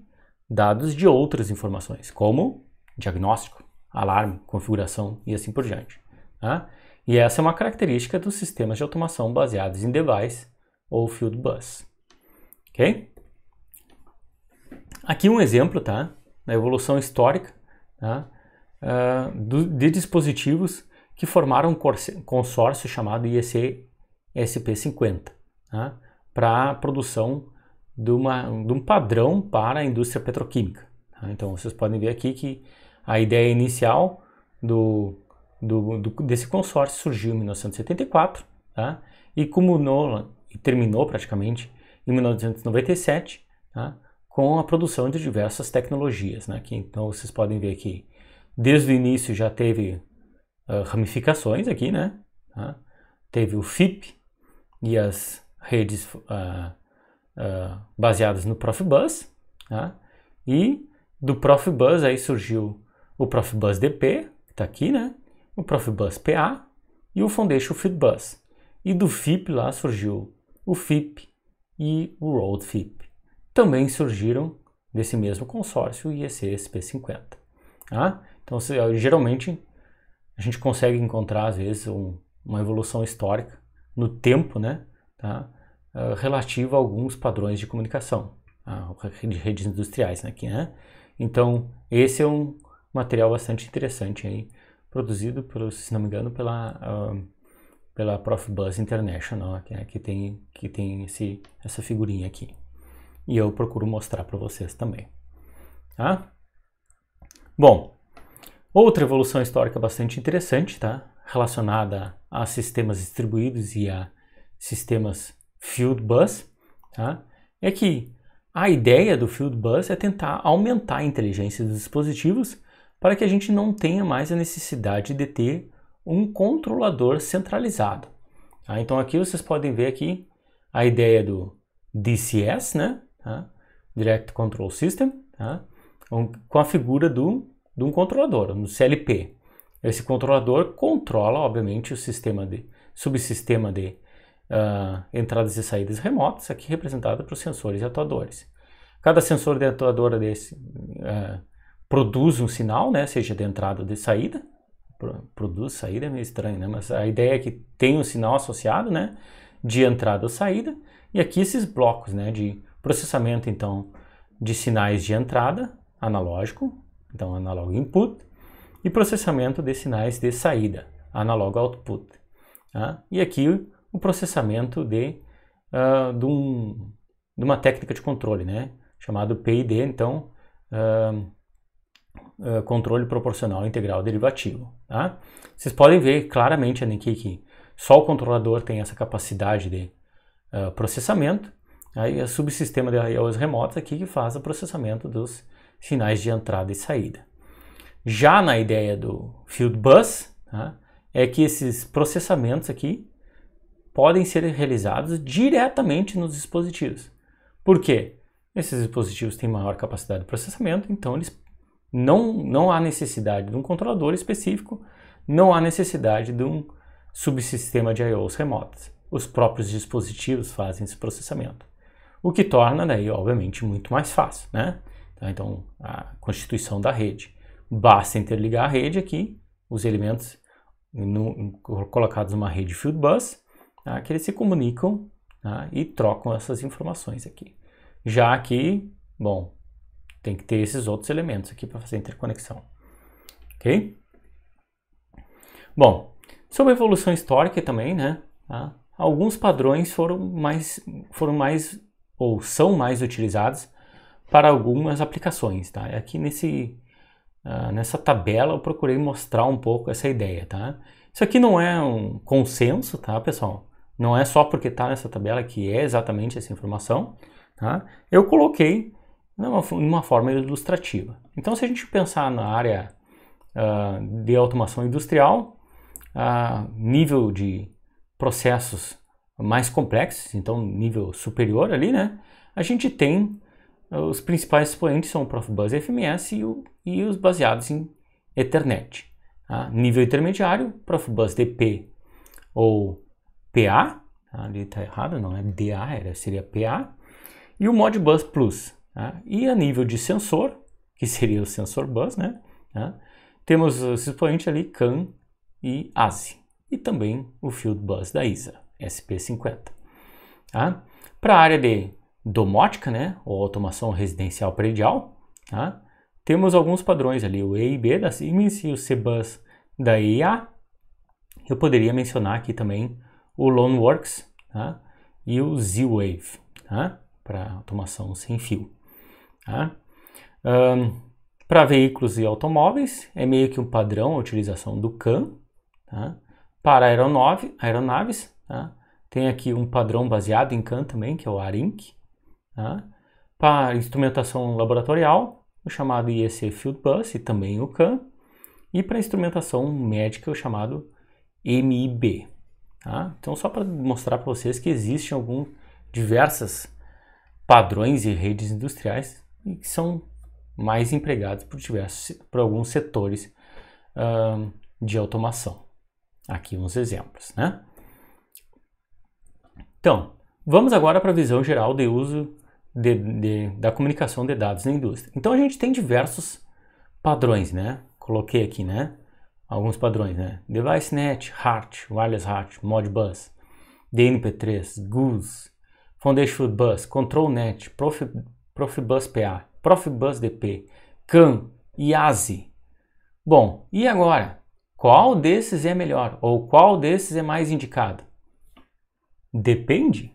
dados de outras informações, como diagnóstico, alarme, configuração e assim por diante. Tá? E essa é uma característica dos sistemas de automação baseados em device ou field bus. Ok? Aqui um exemplo, tá? na evolução histórica né, de dispositivos que formaram um consórcio chamado IEC-SP50 né, para a produção de, uma, de, um padrão para a indústria petroquímica. Tá? Então vocês podem ver aqui que a ideia inicial do, do, do desse consórcio surgiu em 1974 tá, e culminou e terminou praticamente em 1997. Tá, com a produção de diversas tecnologias, né? Que então vocês podem ver que desde o início já teve uh, ramificações aqui, né? Uh, teve o FIP e as redes uh, baseadas no Profibus, tá? e do Profibus aí surgiu o Profibus DP, que está aqui, né? O Profibus PA e o Foundation Fitbus. E do FIP lá surgiu o FIP e o Road FIP também surgiram desse mesmo consórcio IEC-SP50. Tá? Então, se, geralmente, a gente consegue encontrar, às vezes, um, uma evolução histórica no tempo né, tá? Ah, relativa a alguns padrões de comunicação, tá? de redes industriais. Né, aqui, né? Então, esse é um material bastante interessante aí, produzido, pelo, se não me engano, pela... Ah, pela Prof Buzz International, né? que, é, que tem, que tem esse, essa figurinha aqui e eu procuro mostrar para vocês também. Tá? Bom, outra evolução histórica bastante interessante, tá? relacionada a sistemas distribuídos e a sistemas field bus, tá? é que a ideia do field bus é tentar aumentar a inteligência dos dispositivos para que a gente não tenha mais a necessidade de ter um controlador centralizado. Tá? Então aqui vocês podem ver aqui a ideia do DCS, né? tá? Direct Control System, tá? com a figura do, de um controlador, um CLP. Esse controlador controla, obviamente, o sistema de subsistema de uh, entradas e saídas remotas, aqui representada por sensores e atuadores. Cada sensor de atuadora desse uh, produz um sinal, né, seja de entrada ou de saída. Pro, produz saída é meio estranho, né? Mas a ideia é que tem um sinal associado, né, de entrada ou saída. E aqui esses blocos, né, de Processamento, então, de sinais de entrada, analógico, então analog input, e processamento de sinais de saída, analog output. Tá? E aqui o processamento de, uh, de, um, de, uma técnica de controle, né? chamado PID, então, uh, uh, controle proporcional integral derivativo. Tá? Vocês podem ver claramente aqui né, que só o controlador tem essa capacidade de processamento, Aí é o subsistema de IOs remotos aqui que faz o processamento dos sinais de entrada e saída. Já na ideia do Field Bus, tá? é que esses processamentos aqui podem ser realizados diretamente nos dispositivos. Por quê? Esses dispositivos têm maior capacidade de processamento, então eles não, não há necessidade de um controlador específico, não há necessidade de um subsistema de IOs remotos. Os próprios dispositivos fazem esse processamento o que torna daí, né, obviamente, muito mais fácil, né? Tá, então, a constituição da rede. Basta interligar a rede aqui, os elementos no, colocados numa rede Field Bus, tá? que eles se comunicam tá? e trocam essas informações aqui. Já aqui, bom, tem que ter esses outros elementos aqui para fazer interconexão. Ok? Bom, sobre a evolução histórica também, né? Tá? Alguns padrões foram mais, foram mais ou são mais utilizadas para algumas aplicações, tá? Aqui é nesse, uh, nessa tabela eu procurei mostrar um pouco essa ideia, tá? Isso aqui não é um consenso, tá, pessoal? Não é só porque está nessa tabela que é exatamente essa informação, tá? Eu coloquei numa, uma forma ilustrativa. Então, se a gente pensar na área uh, de automação industrial, uh, nível de processos mais complexos, então nível superior ali, né? A gente tem ah, os principais expoentes são o Profibus FMS e, o, e os baseados em Ethernet. Tá? Nível intermediário, Profibus DP ou PA, tá? ali está errado, não é DA, era, seria PA, e o Modbus Plus. Tá? E a nível de sensor, que seria o sensor bus, né? Tá? Temos os expoentes ali CAN e ASI, e também o Field Bus da ISA. SP50. Tá? Para a área de domótica, né, ou automação residencial predial, tá? temos alguns padrões ali, o EIB da Siemens e o CBUS da EIA. Eu poderia mencionar aqui também o Loanworks tá? e o Z-Wave tá? para automação sem fio. Tá? Um, para veículos e automóveis, é meio que um padrão a utilização do CAN. Tá? Para aeronave, aeronaves, Tá? Tem aqui um padrão baseado em CAN também, que é o ARINC. Tá? Para instrumentação laboratorial, o chamado IEC Fieldbus e também o CAN. E para instrumentação médica, o chamado MIB. Tá? Então, só para mostrar para vocês que existem algum, diversas padrões e redes industriais e que são mais empregados por, diversos, por alguns setores uh, de automação. Aqui uns exemplos, né? Então, vamos agora para a visão geral de uso de, de, da comunicação de dados na indústria. Então, a gente tem diversos padrões, né? Coloquei aqui, né? Alguns padrões, né? DeviceNet, HART, Wireless HART, Modbus, DNP3, Goose, Foundation Bus, ControlNet, Prof, Profibus PA, Profibus DP, CAN, IASI. Bom, e agora? Qual desses é melhor ou qual desses é mais indicado? Depende.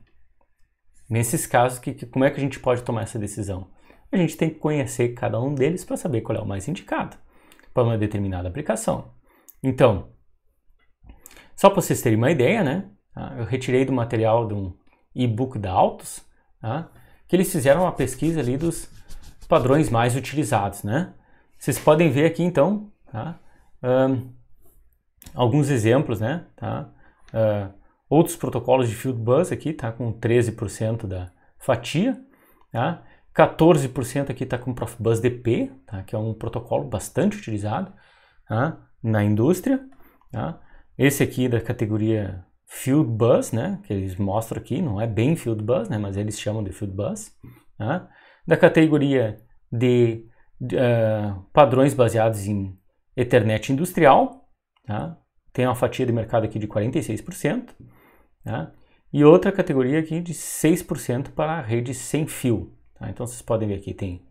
Nesses casos, que, que, como é que a gente pode tomar essa decisão? A gente tem que conhecer cada um deles para saber qual é o mais indicado para uma determinada aplicação. Então, só para vocês terem uma ideia, né? Ah, eu retirei do material de um e-book da Autos, ah, que eles fizeram uma pesquisa ali dos padrões mais utilizados, né? Vocês podem ver aqui então, tá? um, alguns exemplos, né? Tá? Uh, Outros protocolos de Field Bus aqui tá com 13% da fatia, tá? 14% aqui está com Profbus DP, tá? que é um protocolo bastante utilizado tá? na indústria. Tá? Esse aqui da categoria Field Bus, né? que eles mostram aqui, não é bem Field Bus, né? mas eles chamam de Field Bus. Tá? Da categoria de, de uh, padrões baseados em Ethernet industrial, tá? tem uma fatia de mercado aqui de 46%. Né? E outra categoria aqui de 6% para a rede sem fio. Tá? Então vocês podem ver aqui, tem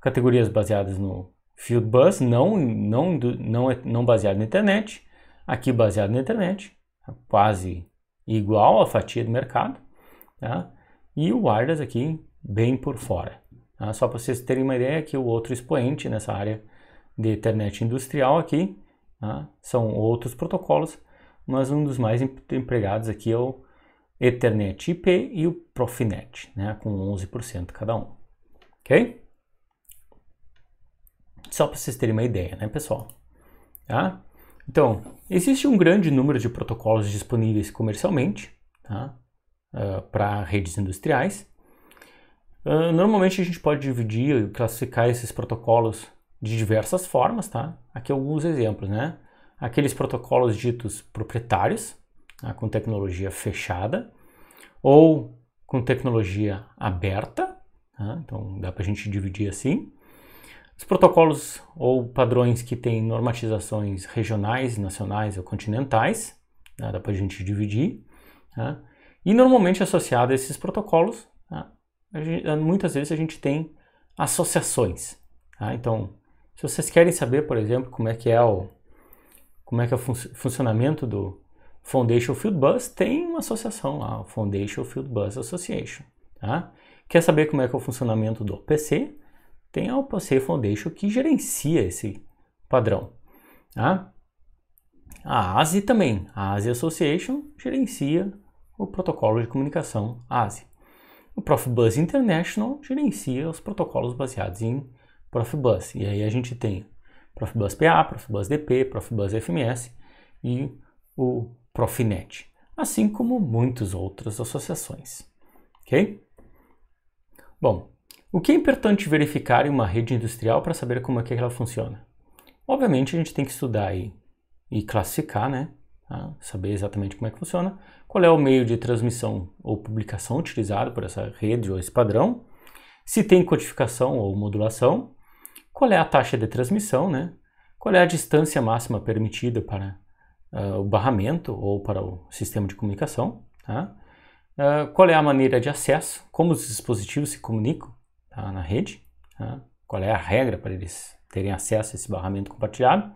categorias baseadas no Field Bus, não, não, não, é, não baseado na internet. Aqui baseado na internet, tá? quase igual à fatia do mercado. Tá? E o wireless aqui bem por fora. Tá? Só para vocês terem uma ideia que o outro expoente nessa área de internet industrial aqui tá? são outros protocolos, mas um dos mais empregados aqui é o Ethernet IP e o Profinet, né, com 11% cada um. Ok? Só para vocês terem uma ideia, né, pessoal? Tá? Então, existe um grande número de protocolos disponíveis comercialmente tá? uh, ah, para redes industriais. Uh, normalmente a gente pode dividir e classificar esses protocolos de diversas formas, tá? Aqui alguns exemplos, né? aqueles protocolos ditos proprietários, né, com tecnologia fechada, ou com tecnologia aberta, né, então dá para a gente dividir assim. Os protocolos ou padrões que têm normatizações regionais, nacionais ou continentais, né, dá para a gente dividir. Né. E normalmente associado a esses protocolos, né, gente, muitas vezes a gente tem associações. Né. Então, se vocês querem saber, por exemplo, como é que é o, como é que é o fun funcionamento do Foundation Field Bus, tem uma associação lá, Foundation Field Bus Association. Tá? Quer saber como é que é o funcionamento do OPC? Tem a OPC Foundation que gerencia esse padrão. Tá? A ASI também, a ASI Association gerencia o protocolo de comunicação ASI. O Profbus International gerencia os protocolos baseados em Profbus. E aí a gente tem Profibus PA, Profibus DP, Profibus FMS e o Profinet, assim como muitas outras associações. Ok? Bom, o que é importante verificar em uma rede industrial para saber como é que ela funciona? Obviamente a gente tem que estudar e, e classificar, né? Ah, saber exatamente como é que funciona, qual é o meio de transmissão ou publicação utilizado por essa rede ou esse padrão, se tem codificação ou modulação, qual é a taxa de transmissão, né? qual é a distância máxima permitida para uh, o barramento ou para o sistema de comunicação, tá? uh, qual é a maneira de acesso, como os dispositivos se comunicam tá, na rede, tá? qual é a regra para eles terem acesso a esse barramento compartilhado,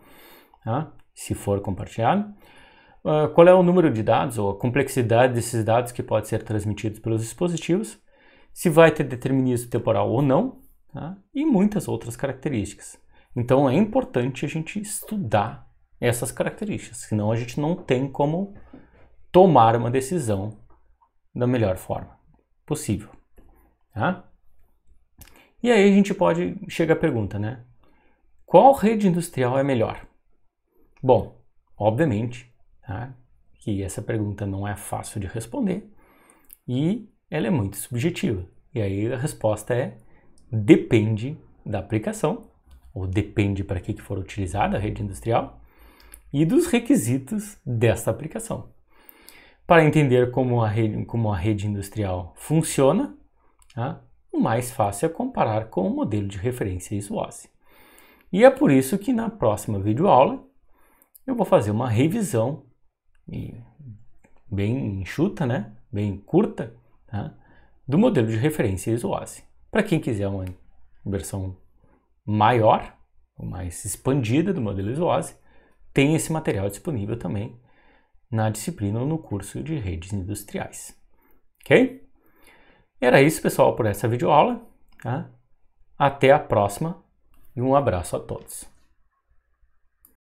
tá? se for compartilhado, uh, qual é o número de dados ou a complexidade desses dados que pode ser transmitidos pelos dispositivos, se vai ter determinismo temporal ou não, tá? e muitas outras características. Então é importante a gente estudar essas características, senão a gente não tem como tomar uma decisão da melhor forma possível. Tá? E aí a gente pode chegar à pergunta, né? Qual rede industrial é melhor? Bom, obviamente, tá? que essa pergunta não é fácil de responder e ela é muito subjetiva. E aí a resposta é depende da aplicação, ou depende para que for utilizada a rede industrial, e dos requisitos dessa aplicação. Para entender como a rede, como a rede industrial funciona, tá? o mais fácil é comparar com o modelo de referência SWOS. E é por isso que na próxima videoaula eu vou fazer uma revisão bem enxuta, né? bem curta, tá? do modelo de referência SWOS. Para quem quiser uma versão maior, mais expandida do modelo ISOASE, tem esse material disponível também na disciplina ou no curso de redes industriais. Ok? Era isso, pessoal, por essa videoaula. Tá? Até a próxima e um abraço a todos.